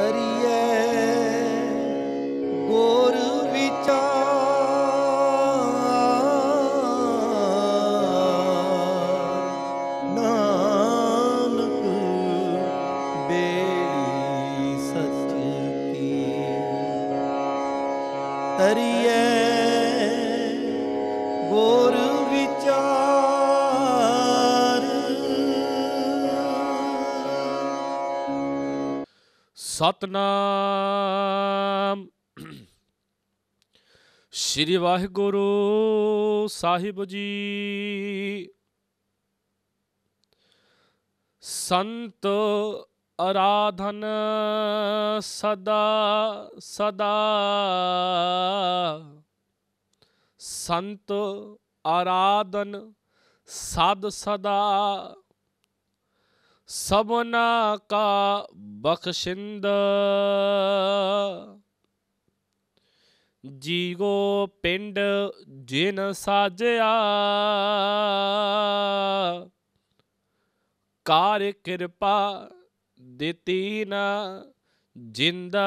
करी ਸਤਨਾਮ ਸ੍ਰੀ ਵਾਹਿਗੁਰੂ ਸਾਹਿਬ ਜੀ ਸੰਤ ਅਰਾਧਨ ਸਦਾ ਸਦਾ ਸੰਤ ਆਰਾਧਨ ਸਦ ਸਦਾ ਸਭਨਾ ਕਾ ਬਖਸ਼ਿੰਦ ਜੀਗੋ ਪਿੰਡ ਜਿਨ ਸਾਜਿਆ ਕਾਰ ਕਿਰਪਾ ਦਿੱਤੀ ਨਾ ਜਿੰਦਾ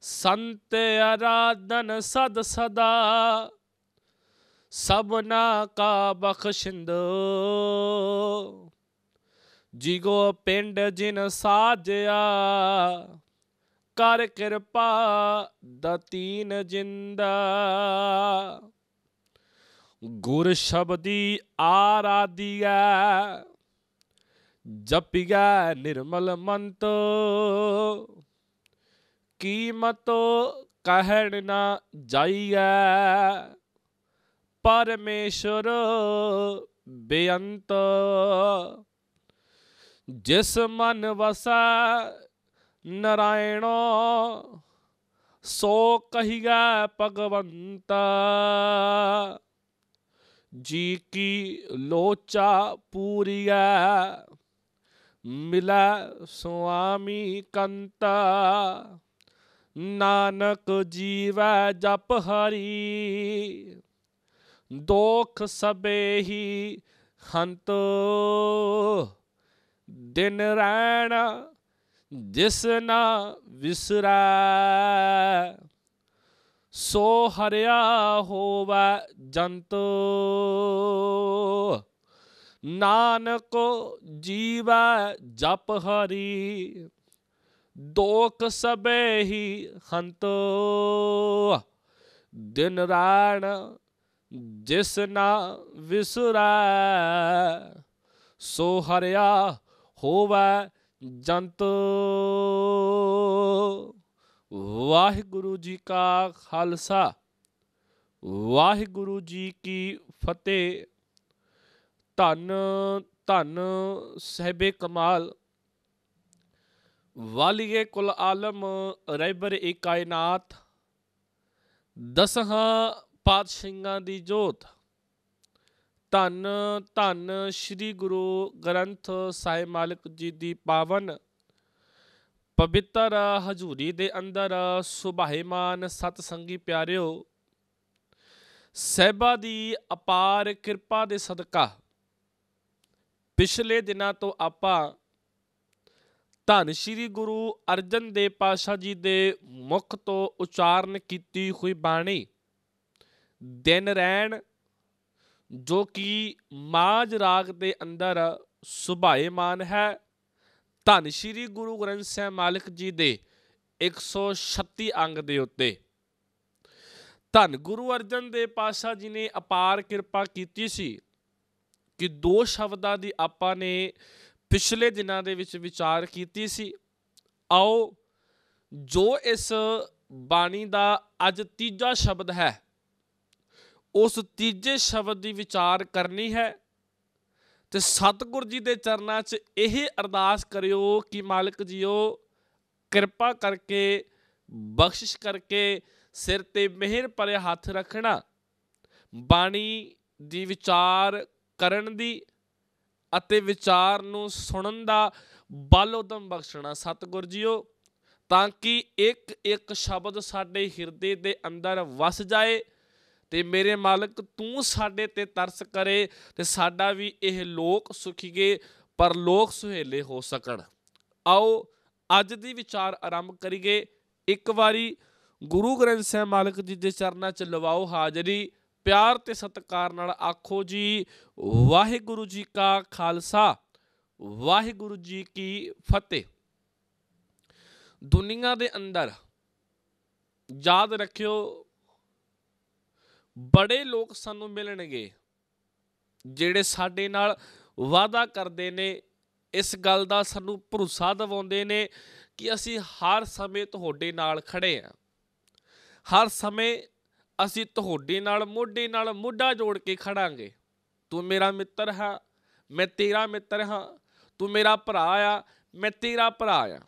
ਸੰਤ ਅਰਾਧਨ ਸਦ ਸਦਾ ਸਭਨਾ ਕਾ ਬਖਸ਼ਿੰਦੋ ਕੋ ਪਿੰਡ ਜਿਨ ਸਾਜਿਆ ਕਰ ਕਿਰਪਾ ਦਤੀਨ ਜਿੰਦਾ ਗੁਰ ਸ਼ਬਦੀ ਆਰਾਧਿਆ ਜਪਿਆ ਨਿਰਮਲ ਮੰਤ ਕੀਮਤ ਕਹਿਣ ਨਾ ਜਾਈਐ ਪਰਮੇਸ਼ਰ ਬੇਅੰਤ ਜਿਸ ਮਨ ਵਸੈ ਨਰਾਇਣ ਸੋ ਕਹੀਗਾ ਭਗਵੰਤ ਜੀ ਕੀ ਲੋਚਾ ਪੂਰੀਆ ਮਿਲਾ ਸੁਆਮੀ ਕੰਤ ਨਾਨਕ ਜੀਵੈ ਜਪ ਹਰੀ ਦੋਖ ਸਬੇ ਹੀ ਹੰਤ ਦਿਨ ਰਹਿਣਾ ਜਿਸ ਨਾ ਵਿਸਰੈ ਸੋ ਹਰਿਆ ਹੋਵਾ ਜੰਤ ਨਾਨਕ ਜੀਵੈ ਜਪ ਹਰੀ ਦੋਖ ਸਬੇ ਹੀ ਹੰਤ ਦਿਨ ਰਾਣ ਜਿਸ ਨਾ ਵਿਸਰੈ ਸੋ ਹਰਿਆ ਹੋਵੈ ਜੰਤ ਵਾਹਿਗੁਰੂ ਜੀ ਕਾ ਖਾਲਸਾ ਵਾਹਿਗੁਰੂ ਜੀ ਕੀ ਫਤਿਹ ਧੰਨ ਧੰਨ ਸਹਿਬੇ ਕਮਾਲ ਵਾਲੀਏ ਕੁਲ ਆਲਮ ਰੈਬਰ ਇਕਾਇਨਾਤ ਦਸਹਾ ਪਾਤਸ਼ਾਹਾਂ ਦੀ ਜੋਤ ਧੰਨ ਧੰਨ ਸ੍ਰੀ ਗੁਰੂ ਗ੍ਰੰਥ ਸਾਹਿਬ ਮਾਲਕ ਜੀ ਦੀ ਪਾਵਨ ਪਵਿੱਤਰ ਹਜ਼ੂਰੀ ਦੇ ਅੰਦਰ ਸੁਭਾਈਮਾਨ ਸਤ ਸੰਗੀ ਪਿਆਰਿਓ ਸਹਿਬਾ ਦੀ ਅਪਾਰ ਕਿਰਪਾ ਦੇ ਸਦਕਾ ਪਿਛਲੇ ਦਿਨਾਂ ਤੋਂ ਆਪਾਂ ਧੰਨ ਸ੍ਰੀ ਗੁਰੂ ਅਰਜਨ ਦੇਵ ਪਾਸ਼ਾ ਜੀ ਦੇ ਮੁਖ ਤੋਂ ਉਚਾਰਨ ਕੀਤੀ ਹੋਈ ਬਾਣੀ ਦਿਨ ਰਹਿਣ ਜੋ ਕਿ ਮਾਜ ਰਾਗ ਦੇ ਅੰਦਰ ਸੁਭਾਏਮਾਨ ਹੈ ਧੰਨ ਸ਼੍ਰੀ ਗੁਰੂ ਗ੍ਰੰਥ ਸਾਹਿਬ ਮਾਲਕ ਜੀ ਦੇ 136 ਅੰਗ ਦੇ ਉੱਤੇ ਧੰਨ ਗੁਰੂ ਅਰਜਨ ਦੇਵ ਪਾਸ਼ਾ ਜੀ ਨੇ ਅਪਾਰ ਕਿਰਪਾ ਕੀਤੀ ਸੀ ਕਿ ਦੋ ਸ਼ਬਦਾਂ ਦੀ ਆਪਾਂ ਨੇ ਪਿਛਲੇ ਦਿਨਾਂ ਦੇ ਵਿੱਚ ਵਿਚਾਰ ਕੀਤੀ ਸੀ ਆਓ ਜੋ ਇਸ ਬਾਣੀ ਦਾ ਅੱਜ ਤੀਜਾ ਸ਼ਬਦ ਹੈ ਉਸ ਤੀਜੇ ਸ਼ਬਦ ਦੀ ਵਿਚਾਰ ਕਰਨੀ ਹੈ ਤੇ ਸਤਿਗੁਰ ਜੀ ਦੇ ਚਰਨਾਂ 'ਚ ਇਹ ਅਰਦਾਸ ਕਰਿਓ ਕਿ ਮਾਲਕ ਜੀਓ ਕਿਰਪਾ ਕਰਕੇ ਬਖਸ਼ਿਸ਼ ਕਰਕੇ ਸਿਰ ਤੇ ਮਿਹਰ ਭਰੇ ਹੱਥ ਰੱਖਣਾ ਬਾਣੀ ਦੀ ਵਿਚਾਰ ਕਰਨ ਦੀ ਅਤੇ ਵਿਚਾਰ ਨੂੰ ਸੁਣਨ ਦਾ ਬਲ ਉਦਮ ਬਖਸ਼ਣਾ ਸਤਿਗੁਰ ਜੀਓ ਤਾਂ ਕਿ ਇੱਕ ਇੱਕ ਸ਼ਬਦ ਸਾਡੇ ਹਿਰਦੇ ਦੇ ਅੰਦਰ ਵਸ ਜਾਏ ਤੇ ਮੇਰੇ ਮਾਲਕ ਤੂੰ ਸਾਡੇ ਤੇ ਤਰਸ ਕਰੇ ਤੇ ਸਾਡਾ ਵੀ ਇਹ ਲੋਕ ਸੁਖੀਗੇ ਪਰ ਲੋਕ ਸੁਹੇਲੇ ਹੋ ਸਕਣ ਆਓ ਅੱਜ ਦੀ ਵਿਚਾਰ ਆਰੰਭ ਕਰੀਏ ਇੱਕ ਵਾਰੀ ਗੁਰੂ ਗ੍ਰੰਥ ਸਾਹਿਬ ਮਾਲਕ ਜੀ ਦੇ ਚਰਨਾਂ 'ਚ ਲਵਾਓ ਹਾਜ਼ਰੀ ਪਿਆਰ ਤੇ ਸਤਿਕਾਰ ਨਾਲ ਆਖੋ ਜੀ ਵਾਹਿਗੁਰੂ ਜੀ ਕਾ ਖਾਲਸਾ ਵਾਹਿਗੁਰੂ ਜੀ ਕੀ ਫਤਿਹ ਦੁਨੀਆ ਦੇ ਅੰਦਰ ਯਾਦ ਰੱਖਿਓ ਬੜੇ ਲੋਕ ਸਾਨੂੰ ਮਿਲਣਗੇ ਜਿਹੜੇ ਸਾਡੇ ਨਾਲ ਵਾਅਦਾ ਕਰਦੇ ਨੇ ਇਸ ਗੱਲ ਦਾ ਸਾਨੂੰ ਭਰੋਸਾ ਦਿਵਾਉਂਦੇ ਨੇ ਕਿ ਅਸੀਂ ਹਰ ਸਮੇਂ ਤੁਹਾਡੇ ਨਾਲ ਖੜੇ ਆ ਹਰ ਸਮੇਂ ਅਸੀਂ ਤੁਹਾਡੇ ਨਾਲ ਮੋਢੇ ਨਾਲ ਮੋਢਾ ਜੋੜ ਕੇ ਖੜਾਂਗੇ ਤੂੰ ਮੇਰਾ ਮਿੱਤਰ ਹਾਂ ਮੈਂ ਤੇਰਾ ਮਿੱਤਰ ਹਾਂ ਤੂੰ ਮੇਰਾ ਭਰਾ ਆ ਮੈਂ ਤੇਰਾ ਭਰਾ ਆ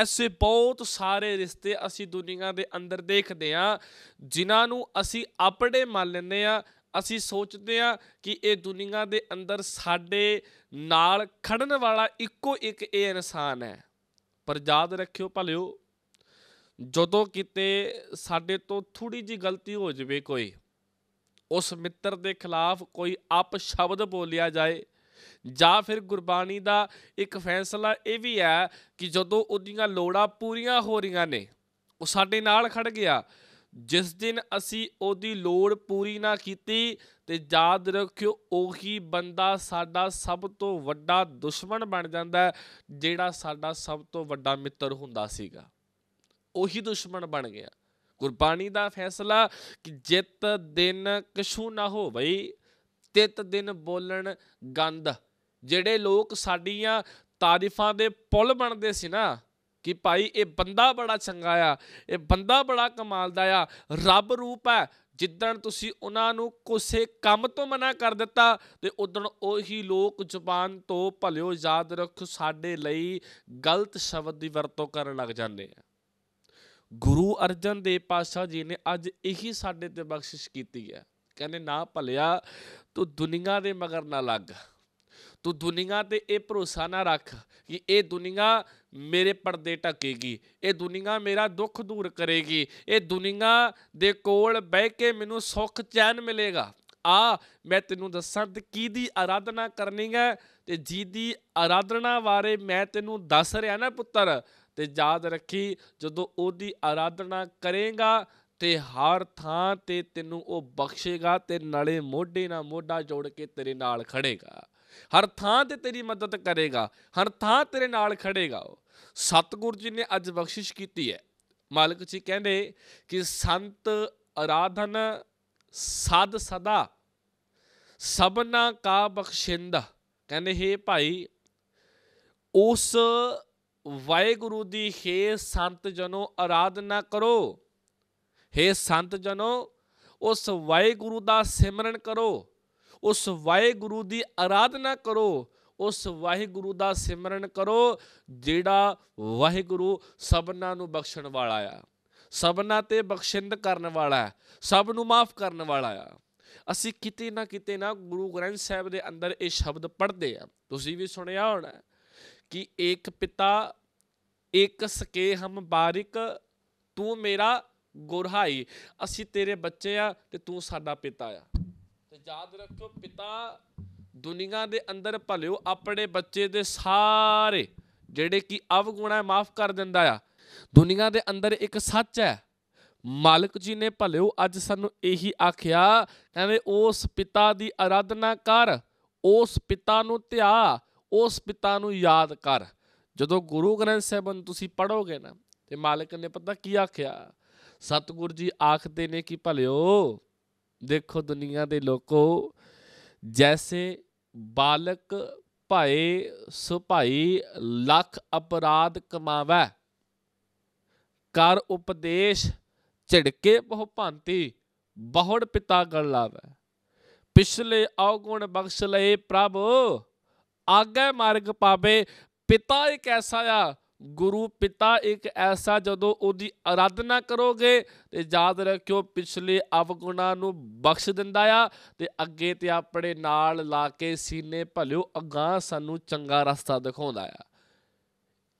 ਐਸੇ ਬਹੁਤ ਸਾਰੇ ਰਿਸ਼ਤੇ ਅਸੀਂ ਦੁਨੀਆ ਦੇ ਅੰਦਰ ਦੇਖਦੇ ਆ ਜਿਨ੍ਹਾਂ ਨੂੰ ਅਸੀਂ ਆਪਣੇ ਮੰਨ ਲੈਂਦੇ ਆ ਅਸੀਂ ਸੋਚਦੇ ਆ ਕਿ ਇਹ ਦੁਨੀਆ ਦੇ ਅੰਦਰ ਸਾਡੇ ਨਾਲ ਖੜਨ ਵਾਲਾ ਇੱਕੋ ਇੱਕ ਇਹ ਇਨਸਾਨ ਹੈ ਪਰ ਯਾਦ ਰੱਖਿਓ ਭਲਿਓ ਜਦੋਂ ਕਿਤੇ ਸਾਡੇ ਤੋਂ ਥੋੜੀ ਜੀ ਗਲਤੀ ਹੋ ਜਵੇ ਕੋਈ ਉਸ ਮਿੱਤਰ ਦੇ ਖਿਲਾਫ ਕੋਈ ਅਪ ਸ਼ਬਦ ਬੋਲਿਆ ਜਾਏ ਜਾਂ ਫਿਰ ਗੁਰਬਾਣੀ ਦਾ ਇੱਕ ਫੈਸਲਾ ਇਹ ਵੀ ਹੈ ਕਿ ਜਦੋਂ ਉਹਦੀਆਂ ਲੋੜਾਂ ਪੂਰੀਆਂ ਹੋ ਰਹੀਆਂ ਨੇ ਉਹ ਸਾਡੇ ਨਾਲ ਖੜ ਗਿਆ ਜਿਸ ਦਿਨ ਅਸੀਂ ਉਹਦੀ ਲੋੜ ਪੂਰੀ ਨਾ ਕੀਤੀ ਤੇ ਯਾਦ ਰੱਖਿਓ ਉਹੀ ਬੰਦਾ ਸਾਡਾ ਸਭ ਤੋਂ ਵੱਡਾ ਦੁਸ਼ਮਣ ਬਣ ਜਾਂਦਾ ਜਿਹੜਾ ਸਾਡਾ ਸਭ ਤੋਂ ਵੱਡਾ ਮਿੱਤਰ ਹੁੰਦਾ ਸੀਗਾ ਉਹੀ ਦੁਸ਼ਮਣ ਬਣ ਗਿਆ ਗੁਰਬਾਣੀ ਦਾ ਫੈਸਲਾ ਕਿ ਜਿੱਤ ਦਿਨ ਕਸ਼ੂ ਨਾ ਹੋ ਬਈ ਤਿਤ ਦਿਨ ਬੋਲਣ ਗੰਦ ਜਿਹੜੇ ਲੋਕ ਸਾਡੀਆਂ ਤਾਰੀਫਾਂ ਦੇ ਪੁੱਲ ਬਣਦੇ ਸੀ ਨਾ ਕਿ ਭਾਈ ਇਹ ਬੰਦਾ ਬੜਾ ਚੰਗਾ ਆ ਇਹ ਬੰਦਾ ਬੜਾ ਕਮਾਲ ਦਾ ਆ ਰੱਬ ਰੂਪ ਹੈ ਜਿੱਦਣ ਤੁਸੀਂ ਉਹਨਾਂ ਨੂੰ ਕਿਸੇ ਕੰਮ ਤੋਂ ਮਨਾ ਕਰ ਦਿੱਤਾ ਤੇ ਉਦੋਂ ਉਹੀ ਲੋਕ ਜ਼ੁਬਾਨ ਤੋਂ ਭਲਿਓ ਯਾਦ ਰੱਖ ਸਾਡੇ ਲਈ ਗਲਤ ਸ਼ਬਦ ਦੀ ਵਰਤੋਂ ਕਰਨ ਲੱਗ ਜਾਂਦੇ ਆ ਗੁਰੂ ਅਰਜਨ ਦੇਵ ਪਾਤਸ਼ਾਹ ਜੀ ਨੇ ਅੱਜ ਇਹੀ ਸਾਡੇ ਤੇ ਬਖਸ਼ਿਸ਼ ਕੀਤੀ ਹੈ ਕਹਿੰਦੇ ਨਾ ਭਲਿਆ ਤੂੰ ਦੁਨੀਆ ਦੇ ਮਗਰ ਨਾ ਲੱਗ ਤੂੰ ਦੁਨੀਆ ਤੇ ਇਹ ਭਰੋਸਾ ਨਾ ਰੱਖ ਕਿ ਇਹ ਦੁਨੀਆ ਮੇਰੇ ਪਰਦੇ ਟਕੇਗੀ ਇਹ ਦੁਨੀਆ ਮੇਰਾ ਦੁੱਖ ਦੂਰ ਕਰੇਗੀ ਇਹ ਦੁਨੀਆ ਦੇ ਕੋਲ ਬਹਿ ਕੇ ਮੈਨੂੰ ਸੁੱਖ ਚੈਨ ਮਿਲੇਗਾ ਆ ਮੈਂ ਤੈਨੂੰ ਦੱਸਾਂ ਤੇ ਕੀ ਦੀ ਆਰਾਧਨਾ ਕਰਨੀ ਹੈ ਤੇ ਜੀ ਦੀ ਆਰਾਧਨਾ ਬਾਰੇ ਮੈਂ ਤੈਨੂੰ ਦੱਸ ਰਿਹਾ ਨਾ ਪੁੱਤਰ ਤੇ ਯਾਦ ਰੱਖੀ ਜਦੋਂ ਉਹਦੀ ਆਰਾਧਨਾ ਕਰੇਗਾ ਤੇ ਹਰ ਥਾਂ ਤੇ ਤੈਨੂੰ ਉਹ ਬਖਸ਼ੇਗਾ ਤੇ ਨਾਲੇ ਮੋਢੇ ਨਾਲ ਮੋਢਾ ਜੋੜ ਕੇ ਤੇਰੇ ਨਾਲ ਖੜੇਗਾ ਹਰ ਥਾਂ ਤੇ ਤੇਰੀ ਮਦਦ ਕਰੇਗਾ ਹਰ ਥਾਂ ਤੇਰੇ ਨਾਲ ਖੜੇਗਾ ਉਹ ਸਤਗੁਰ ਜੀ ਨੇ ਅੱਜ ਬਖਸ਼ਿਸ਼ ਕੀਤੀ ਹੈ ਮਾਲਕ ਜੀ ਕਹਿੰਦੇ ਕਿ ਸੰਤ ਆਰਾਧਨ ਸਦ ਸਦਾ ਸਭਨਾ ਕਾ ਬਖਸ਼ਿੰਦਾ ਕਹਿੰਦੇ ਹੈ ਭਾਈ ਉਸ ਵਾਹਿਗੁਰੂ ਦੀ ਖੇ ਸੰਤ ਜਨੋ ਆਰਾਧਨਾ ਕਰੋ हे ਸੰਤ ਜਨੋ ਉਸ ਵਾਹਿਗੁਰੂ ਦਾ ਸਿਮਰਨ ਕਰੋ ਉਸ ਵਾਹਿਗੁਰੂ ਦੀ ਆਰਾਧਨਾ ਕਰੋ ਉਸ ਵਾਹਿਗੁਰੂ ਦਾ ਸਿਮਰਨ ਕਰੋ ਜਿਹੜਾ ਵਾਹਿਗੁਰੂ ਸਭਨਾਂ ਨੂੰ ਬਖਸ਼ਣ ਵਾਲਾ ਆ ਸਭਨਾਂ ਤੇ ਬਖਸ਼ਿੰਦ ਕਰਨ ਵਾਲਾ ਹੈ ਸਭ ਨੂੰ ਮਾਫ ਕਰਨ ਵਾਲਾ ਆ ਅਸੀਂ ਕਿਤੇ ਨਾ ਕਿਤੇ ਨਾ ਗੁਰੂ ਗ੍ਰੰਥ ਸਾਹਿਬ ਦੇ ਅੰਦਰ ਇਹ ਸ਼ਬਦ ਪੜ੍ਹਦੇ ਆ ਤੁਸੀਂ ਵੀ ਸੁਣਿਆ ਹੋਣਾ ਕਿ ਇੱਕ ਪਿਤਾ ਇੱਕ ਸਕੇ ਹਮ ਬਾਰਿਕ ਤੂੰ ਮੇਰਾ ਗੁਰਹਾਈ ਅਸੀਂ ਤੇਰੇ ਬੱਚੇ ਆ ਤੇ ਤੂੰ ਸਾਡਾ ਪਿਤਾ ਆ ਤੇ ਯਾਦ ਰੱਖੋ ਪਿਤਾ ਦੁਨੀਆ ਦੇ ਅੰਦਰ ਭਲਿਓ ਆਪਣੇ ਬੱਚੇ ਦੇ ਸਾਰੇ ਜਿਹੜੇ ਕੀ ਅਵਗੁਣਾ ਮਾਫ ਕਰ ਦਿੰਦਾ ਆ ਦੁਨੀਆ ਦੇ ਅੰਦਰ ਇੱਕ ਸੱਚ ਹੈ ਮਾਲਕ ਜੀ ਨੇ ਭਲਿਓ ਅੱਜ ਸਾਨੂੰ ਇਹੀ ਆਖਿਆ ਕਹਿੰਦੇ ਉਸ ਪਿਤਾ ਦੀ ਅਰਾਧਨਾ ਕਰ ਉਸ ਪਿਤਾ ਨੂੰ ਧਿਆ ਉਸ ਪਿਤਾ ਨੂੰ ਯਾਦ ਕਰ ਜਦੋਂ ਗੁਰੂ ਗ੍ਰੰਥ ਸਾਹਿਬ ਨੂੰ ਤੁਸੀਂ ਪੜੋਗੇ ਨਾ ਤੇ ਮਾਲਕ ਨੇ ਪਤਾ ਕੀ ਆਖਿਆ ਸਤਿਗੁਰ ਜੀ ਆਖਦੇ ਨੇ ਕਿ ਭਲਿਓ ਦੇਖੋ ਦੁਨੀਆ ਦੇ ਲੋਕੋ ਜੈਸੇ ਬਾਲਕ ਭਾਏ ਸੁਭਾਈ ਲੱਖ ਅਪਰਾਧ ਕਮਾਵੇ ਕਰ ਉਪਦੇਸ਼ ਝਿੜਕੇ ਬਹੁ ਭਾਂਤੀ ਬਹੁੜ ਪਿਤਾ ਗਲ ਲਾਵੇ ਪਿਛਲੇ ਔਗੁਣ ਬਖਸ਼ ਲਏ ਪ੍ਰਭ ਆਗੇ ਮਾਰਗ ਪਾਵੇ ਪਿਤਾ ਇੱਕ ਐਸਾ ਆ ਗੁਰੂ ਪਿਤਾ ਇੱਕ ਐਸਾ ਜਦੋਂ ਉਹਦੀ ਅਰਾਧਨਾ ਕਰੋਗੇ ਤੇ ਯਾਦ ਰੱਖਿਓ ਪਿਛਲੇ ਅਵਗੁਣਾ ਨੂੰ ਬਖਸ਼ ਦਿੰਦਾ ਆ ਤੇ ਅੱਗੇ ਤੇ ਆਪਣੇ ਨਾਲ ਲਾ ਕੇ ਸੀਨੇ ਭਲਿਓ ਅਗਾਹ ਸਾਨੂੰ ਚੰਗਾ ਰਸਤਾ ਦਿਖਾਉਂਦਾ ਆ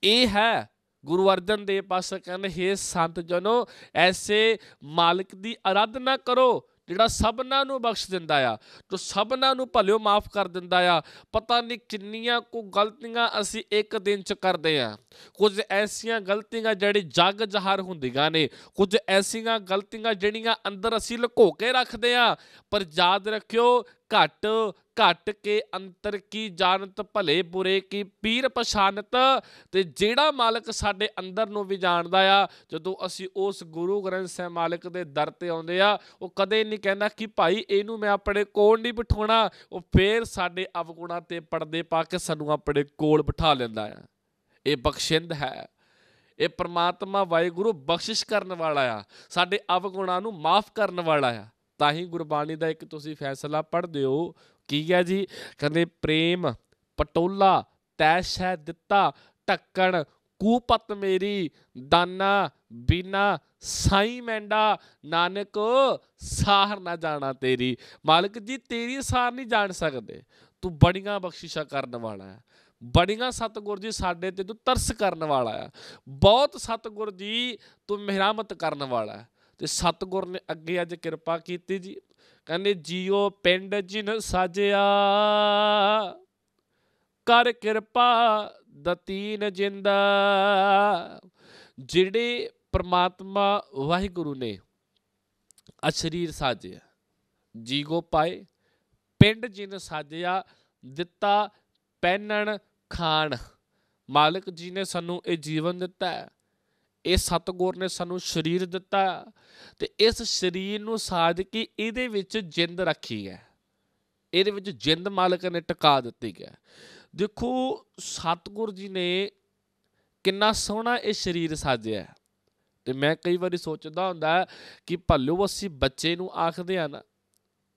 ਇਹ ਹੈ ਗੁਰੂ ਅਰਜਨ ਦੇਵ ਪਾਸਾ ਕਹਿੰਦੇ ਹੇ ਸੰਤ ਜਨੋ ਐਸੇ ਮਾਲਕ ਦੀ ਅਰਾਧਨਾ ਕਰੋ ਜਿਹੜਾ ਸਭਨਾਂ ਨੂੰ ਬਖਸ਼ ਦਿੰਦਾ ਆ ਜੋ ਸਭਨਾਂ ਨੂੰ ਭਲਿਓ ਮਾਫ ਕਰ ਦਿੰਦਾ ਆ ਪਤਾ ਨਹੀਂ ਕਿੰਨੀਆਂ ਕੋ ਗਲਤੀਆਂ ਅਸੀਂ ਇੱਕ ਦਿਨ ਚ ਕਰਦੇ ਆ ਕੁਝ ਐਸੀਆਂ ਗਲਤੀਆਂ ਜਿਹੜੇ ਜੱਗ ਜਹਰ ਹੁੰਦੀਆਂ ਨੇ ਕੁਝ ਐਸੀਆਂ ਗਲਤੀਆਂ ਜਿਹੜੀਆਂ ਅੰਦਰ ਅਸੀਂ ਲੁਕੋ ਕੇ ਰੱਖਦੇ ਆ ਪਰ ਯਾਦ ਰੱਖਿਓ ਘਟ ਘਟ ਕੇ ਅੰਤਰ ਕੀ ਜਾਣਤ ਭਲੇ ਬੁਰੇ ਕੀ ਪੀਰ ਪਛਾਨਤ ਤੇ ਜਿਹੜਾ ਮਾਲਕ ਸਾਡੇ ਅੰਦਰ ਨੂੰ ਵੀ ਜਾਣਦਾ ਆ ਜਦੋਂ ਅਸੀਂ ਉਸ ਗੁਰੂ ਗ੍ਰੰਥ ਸਾਹਿਬ ਮਾਲਕ ਦੇ ਦਰ ਤੇ ਆਉਂਦੇ ਆ ਉਹ ਕਦੇ ਨਹੀਂ ਕਹਿੰਦਾ ਕਿ ਭਾਈ ਇਹਨੂੰ ਮੈਂ ਆਪਣੇ ਕੋਲ ਨਹੀਂ ਬਿਠਾਉਣਾ ਉਹ ਫੇਰ ਸਾਡੇ ਅਵਗੁਣਾ ਤੇ ਪਰਦੇ ਪਾ ਕੇ ਸਾਨੂੰ ਆਪਣੇ ਕੋਲ ਬਿਠਾ ਲੈਂਦਾ ਆ ਇਹ ਬਖਸ਼ਿੰਦ ਹੈ ਇਹ ਪ੍ਰਮਾਤਮਾ ਵਾਹਿਗੁਰੂ ਬਖਸ਼ਿਸ਼ ਕਰਨ ਵਾਲਾ ਆ ਸਾਡੇ ਅਵਗੁਣਾ ਨੂੰ ਮਾਫ ਕਰਨ ਵਾਲਾ ਆ ਤਾਂ ਹੀ ਗੁਰਬਾਣੀ ਦਾ ਇੱਕ ਤੁਸੀਂ ਫੈਸਲਾ ਪੜ੍ਹਦੇ ਹੋ ਕੀ ਹੈ ਜੀ ਕਹਿੰਦੇ ਪ੍ਰੇਮ ਪਟੋਲਾ ਤੈਸ਼ ਹੈ ਦਿੱਤਾ ਟੱਕਣ ਕੂਪਤ ਮੇਰੀ ਦਾਨਾ ਬਿਨਾ ਸਾਈ ਮੈਂਡਾ ਨਾਨਕ ਸਾਹਰ ਨਾ ਜਾਣਾ ਤੇਰੀ ਮਾਲਕ ਜੀ ਤੇਰੀ ਸਾਰ ਨਹੀਂ ਜਾਣ ਸਕਦੇ ਤੂੰ ਬੜੀਆਂ ਬਖਸ਼ਿਸ਼ਾਂ ਕਰਨ ਵਾਲਾ ਹੈ ਬੜੀਆਂ ਸਤਗੁਰ ਜੀ ਸਾਡੇ ਤੇ ਤੂੰ ਤਰਸ ਕਰਨ ਵਾਲਾ ਹੈ ਬਹੁਤ ਸਤਗੁਰ ਜੀ ਤੂੰ ਮਿਹਰਮਤ ਕਰਨ ਵਾਲਾ ਹੈ ਤੇ ਸਤਗੁਰ ਨੇ ਅੱਗੇ ਅੱਜ ਕਿਰਪਾ ਕੀਤੀ ਜੀ ਕਹਿੰਦੇ ਜੀਓ ਪਿੰਡ ਜਿਨ ਸਾਜਿਆ ਕਰ ਕਿਰਪਾ ਦਤੀਨ ਜਿੰਦਾ ਜਿਹੜੇ ਪ੍ਰਮਾਤਮਾ ਵਾਹਿਗੁਰੂ ਨੇ ਅਸ਼ਰੀਰ ਸਾਜਿਆ ਜੀਗੋ ਪਾਏ ਪਿੰਡ ਜਿਨ ਸਾਜਿਆ ਦਿੱਤਾ ਪੈਨਣ ਖਾਣ ਮਾਲਕ ਜੀ ਨੇ ਸਾਨੂੰ ਇਹ ਜੀਵਨ ਦਿੱਤਾ ਹੈ ਇਹ ਸਤਗੁਰ ਨੇ ਸਾਨੂੰ ਸਰੀਰ ਦਿੱਤਾ ਤੇ ਇਸ ਸਰੀਰ ਨੂੰ ਸਾਜ ਕੇ ਇਹਦੇ ਵਿੱਚ ਜਿੰਦ ਰੱਖੀ ਹੈ ਇਹਦੇ ਵਿੱਚ ਜਿੰਦ ਮਾਲਕ ਨੇ ਟਿਕਾ ਦਿੱਤੀ ਹੈ ਦੇਖੋ ਸਤਗੁਰ ਜੀ ਨੇ ਕਿੰਨਾ ਸੋਹਣਾ ਇਹ ਸਰੀਰ ਸਾਜਿਆ ਤੇ ਮੈਂ ਕਈ ਵਾਰੀ ਸੋਚਦਾ ਹੁੰਦਾ ਕਿ ਭੱਲੂ ਅਸੀਂ ਬੱਚੇ ਨੂੰ ਆਖਦੇ ਆ ਨਾ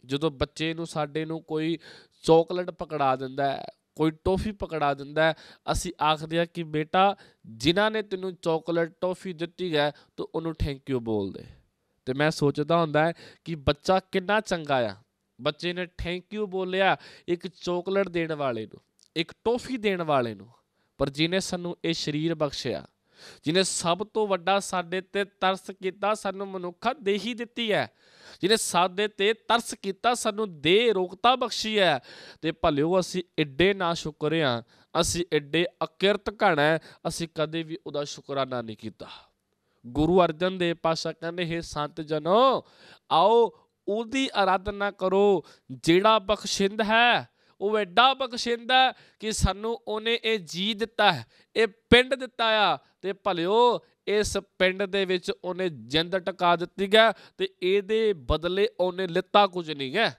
ਜਦੋਂ ਬੱਚੇ ਨੂੰ ਸਾਡੇ ਨੂੰ ਕੋਈ ਚਾਕਲੇਟ ਪਕੜਾ ਦਿੰਦਾ ਕੋਈ ਟੋਫੀ ਪਕੜਾ ਦਿੰਦਾ ਅਸੀਂ ਆਖਦੇ ਆ ਕਿ ਬੇਟਾ ਜਿਨ੍ਹਾਂ ਨੇ ਤੈਨੂੰ ਚਾਕਲੇਟ ਟੋਫੀ ਦਿੱਤੀ ਹੈ ਤੋ ਉਹਨੂੰ ਥੈਂਕ ਯੂ ਬੋਲ ਦੇ ਤੇ ਮੈਂ ਸੋਚਦਾ ਹੁੰਦਾ ਹੈ ਕਿ ਬੱਚਾ ਕਿੰਨਾ ਚੰਗਾ ਆ ਬੱਚੇ ਨੇ ਥੈਂਕ ਯੂ ਬੋਲਿਆ ਇੱਕ ਚਾਕਲੇਟ ਦੇਣ ਵਾਲੇ ਨੂੰ ਇੱਕ ਟੋਫੀ ਦੇਣ ਵਾਲੇ ਨੂੰ ਪਰ ਜਿਨੇ ਸਾਨੂੰ ਇਹ ਸਰੀਰ ਬਖਸ਼ਿਆ ਜਿਨੇ ਸਭ ਤੋਂ ਵੱਡਾ ਸਾਡੇ ਤੇ ਤਰਸ ਕੀਤਾ ਸਾਨੂੰ ਮਨੁੱਖਾ ਦੇਹੀ ਦਿੱਤੀ ਹੈ ਜਿਨੇ ਸਾਡੇ ਤੇ ਤਰਸ ਕੀਤਾ ਸਾਨੂੰ ਦੇ ਰੋਕਤਾ ਬਖਸ਼ੀ ਹੈ ਤੇ ਭਲਿਓ ਅਸੀਂ ਐਡੇ ਨਾ ਸ਼ੁਕਰਿਆ ਅਸੀਂ ਐਡੇ ਅਕਿਰਤ ਘਣਾ ਅਸੀਂ ਕਦੇ ਵੀ ਉਹਦਾ ਸ਼ੁਕਰਾਨਾ ਨਹੀਂ ਕੀਤਾ ਗੁਰੂ ਅਰਜਨ ਦੇਵ ਪਾਸ਼ਾ ਕਹਿੰਦੇ ਹੈ ਸੰਤ ਜਨੋ ਆਓ ਉਹਦੀ ਅਰਾਧਨਾ ਕਰੋ ਜਿਹੜਾ ਬਖਸ਼ਿੰਦ ਹੈ ਉਹ ਐਡਾ ਬਖਸ਼ਿੰਦਾ ਕਿ ਸਾਨੂੰ ਉਹਨੇ ਇਹ ਜੀ ਦਿੱਤਾ ਹੈ ਇਹ ਪਿੰਡ ਦਿੱਤਾ ਆ ਤੇ ਭਲਿਓ ਇਸ ਪਿੰਡ ਦੇ ਵਿੱਚ ਉਹਨੇ ਜਿੰਦ ਟਕਾ ਦਿੱਤੀ ਹੈ ਤੇ ਇਹਦੇ ਬਦਲੇ ਉਹਨੇ ਲਿੱਤਾ ਕੁਝ ਨਹੀਂ ਹੈ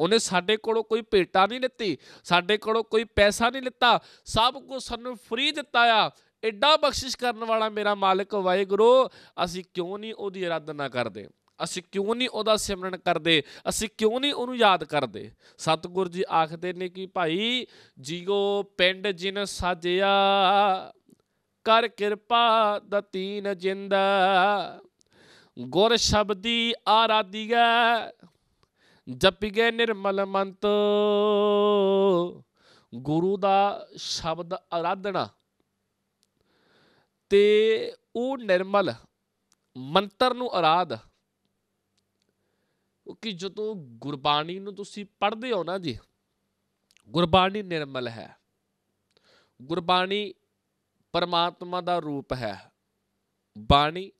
ਉਹਨੇ ਸਾਡੇ ਕੋਲੋਂ ਕੋਈ ਭੇਟਾ ਨਹੀਂ ਲਿੱਤੀ ਸਾਡੇ ਕੋਲੋਂ ਕੋਈ ਪੈਸਾ ਨਹੀਂ ਲਿੱਤਾ ਸਭ ਕੁਝ ਸਾਨੂੰ ਫ੍ਰੀ ਦਿੱਤਾ ਆ ਐਡਾ ਬਖਸ਼ਿਸ਼ ਕਰਨ ਵਾਲਾ ਮੇਰਾ ਮਾਲਕ ਵਾਹਿਗੁਰੂ ਅਸੀਂ ਕਿਉਂ ਨਹੀਂ ਉਹਦੀ ਨਾ ਕਰਦੇ ਅਸੀਂ ਕਿਉਂ ਨਹੀਂ ਉਹਦਾ ਸਿਮਰਨ ਕਰਦੇ ਅਸੀਂ ਕਿਉਂ ਨਹੀਂ ਉਹਨੂੰ ਯਾਦ ਕਰਦੇ ਸਤਿਗੁਰੂ ਜੀ ਆਖਦੇ ਨੇ ਕਿ ਭਾਈ ਜੀਓ ਪਿੰਡ ਜਿਨ ਸਾਜਿਆ ਕਰ ਕਿਰਪਾ ਦਤੀਨ ਜਿੰਦ ਗੁਰ ਸ਼ਬਦੀ ਆਰਾਧਿਆ ਜਪਿਗੇ ਨਿਰਮਲ ਮੰਤ ਗੁਰੂ ਦਾ ਸ਼ਬਦ ਆਰਾਧਨਾ ਤੇ ਉਹ ਨਿਰਮਲ ਮੰਤਰ ਨੂੰ ਆਰਾਧ ਕਿ ਜਦੋਂ ਗੁਰਬਾਣੀ ਨੂੰ ਤੁਸੀਂ ਪੜ੍ਹਦੇ ਹੋ ਨਾ ਜੀ ਗੁਰਬਾਣੀ ਨਿਰਮਲ ਹੈ ਗੁਰਬਾਣੀ ਪਰਮਾਤਮਾ ਦਾ ਰੂਪ ਹੈ ਬਾਣੀ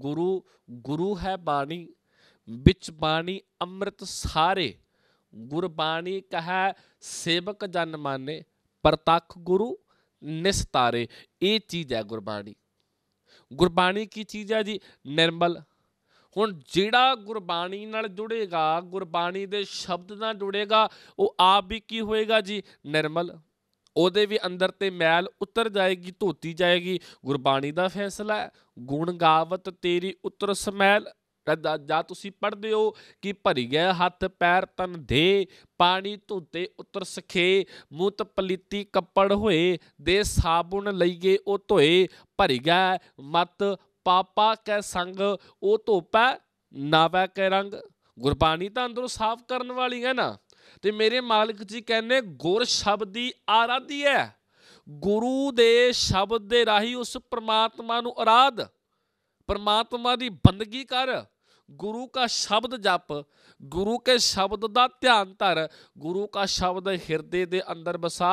ਗੁਰੂ ਗੁਰੂ ਹੈ ਬਾਣੀ ਵਿੱਚ ਬਾਣੀ ਅੰਮ੍ਰਿਤ ਸਾਰੇ ਗੁਰਬਾਣੀ ਕਹੈ ਸੇਵਕ ਜਨ ਮਾਨੇ ਪ੍ਰਤੱਖ ਗੁਰੂ ਨਿਸਤਾਰੇ ਇਹ ਚੀਜ਼ ਹੈ ਗੁਰਬਾਣੀ ਗੁਰਬਾਣੀ ਕੀ ਚੀਜ਼ ਹੈ ਜੀ ਨਿਰਮਲ ਹੁਣ ਜਿਹੜਾ ਗੁਰਬਾਣੀ ਨਾਲ ਜੁੜੇਗਾ ਗੁਰਬਾਣੀ ਦੇ ਸ਼ਬਦ ਨਾਲ ਜੁੜੇਗਾ ਉਹ ਆਪ ਵੀ ਕੀ ਹੋਏਗਾ ਜੀ ਨਿਰਮਲ ਉਹਦੇ ਵੀ ਅੰਦਰ ਤੇ ਮੈਲ ਉਤਰ ਜਾਏਗੀ ਧੋਤੀ ਜਾਏਗੀ ਗੁਰਬਾਣੀ ਦਾ ਫੈਸਲਾ ਹੈ ਗੁਣ ਗਾਵਤ ਤੇਰੀ ਉਤਰ ਸਮੈਲ ਜਾਂ ਤੁਸੀਂ ਪੜਦੇ ਹੋ ਕਿ ਭਰੀ ਗਏ ਹੱਥ ਪੈਰ ਤਨ ਦੇ ਪਾਣੀ ਧੋਤੇ ਉਤਰ ਸਖੇ ਮੂਤ ਪਲੀਤੀ ਕੱਪੜ ਹੋਏ ਦੇ ਸਾਬਣ ਲਈਏ ਉਹ ਧੋਏ ਭਰੀ ਗਏ ਮਤ ਪਾਪਾ ਕੈ ਸੰਗ ਉਹ ਧੋਪੈ ਨਾਵੈ ਕੈ ਰੰਗ ਗੁਰਬਾਣੀ ਤਾਂ ਅੰਦਰੋਂ ਸਾਫ਼ ਕਰਨ ਵਾਲੀ ਹੈ ਨਾ ਤੇ ਮੇਰੇ ਮਾਲਕ ਜੀ ਕਹਿੰਦੇ ਗੁਰ ਸ਼ਬਦ ਦੀ ਆਰਾਧੀ ਹੈ ਗੁਰੂ ਦੇ ਸ਼ਬਦ ਦੇ ਰਾਹੀ ਉਸ ਪ੍ਰਮਾਤਮਾ ਨੂੰ ਆਰਾਧ ਪ੍ਰਮਾਤਮਾ ਦੀ ਬੰਦਗੀ ਕਰ ਗੁਰੂ ਕਾ ਸ਼ਬਦ ਜਪ ਗੁਰੂ ਕੇ ਸ਼ਬਦ ਦਾ ਧਿਆਨ ਧਰ ਗੁਰੂ ਕਾ ਸ਼ਬਦ ਹਿਰਦੇ ਦੇ ਅੰਦਰ ਬਸਾ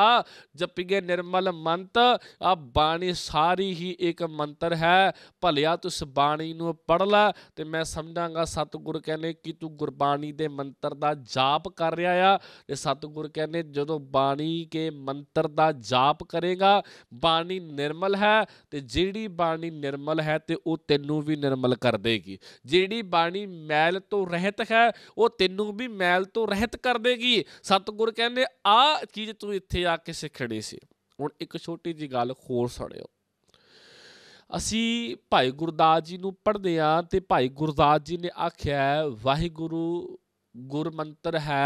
ਜਪੀਏ ਨਿਰਮਲ ਮੰਤ ਆ ਬਾਣੀ ਸਾਰੀ ਹੀ ਇੱਕ ਮੰਤਰ ਹੈ ਭਲਿਆ ਤੁਸ ਬਾਣੀ ਨੂੰ ਪੜ ਲੈ ਤੇ ਮੈਂ ਸਮਝਾਂਗਾ ਸਤਿਗੁਰ ਕਹਿੰਦੇ ਕਿ ਤੂੰ ਗੁਰਬਾਣੀ ਦੇ ਮੰਤਰ ਦਾ ਜਾਪ ਕਰ ਰਿਹਾ ਆ ਤੇ ਸਤਿਗੁਰ ਕਹਿੰਦੇ ਜਦੋਂ ਬਾਣੀ ਕੇ ਮੰਤਰ ਦਾ ਜਾਪ ਕਰੇਗਾ ਬਾਣੀ ਨਿਰਮਲ ਹੈ ਤੇ ਜਿਹੜੀ ਬਾਣੀ ਨਿਰਮਲ ਹੈ ਤੇ ਉਹ ਤੈਨੂੰ ਵੀ ਨਿਰਮਲ ਕਰ ਦੇਗੀ ਜਿਹੜੀ ਬਾਣੀ ਮੈਲ ਤੋਂ ਰਹਿਤ ਹੈ ਉਹ ਤੈਨੂੰ ਵੀ ਮੈਲ ਤੋਂ ਰਹਿਤ ਕਰ ਦੇਗੀ ਸਤਿਗੁਰ ਕਹਿੰਦੇ ਆ ਚੀਜ਼ ਤੂੰ ਇੱਥੇ ਆ ਕੇ ਸਿੱਖਣੀ ਸੀ ਹੁਣ ਇੱਕ ਛੋਟੀ ਜੀ ਗੱਲ ਹੋਰ ਸੁਣਿਓ ਅਸੀਂ ਭਾਈ ਗੁਰਦਾਸ ਜੀ ਨੂੰ ਪੜਦੇ ਆ ਤੇ ਭਾਈ ਗੁਰਦਾਸ ਜੀ ਨੇ ਆਖਿਆ ਵਾਹਿਗੁਰੂ ਗੁਰਮੰਤਰ ਹੈ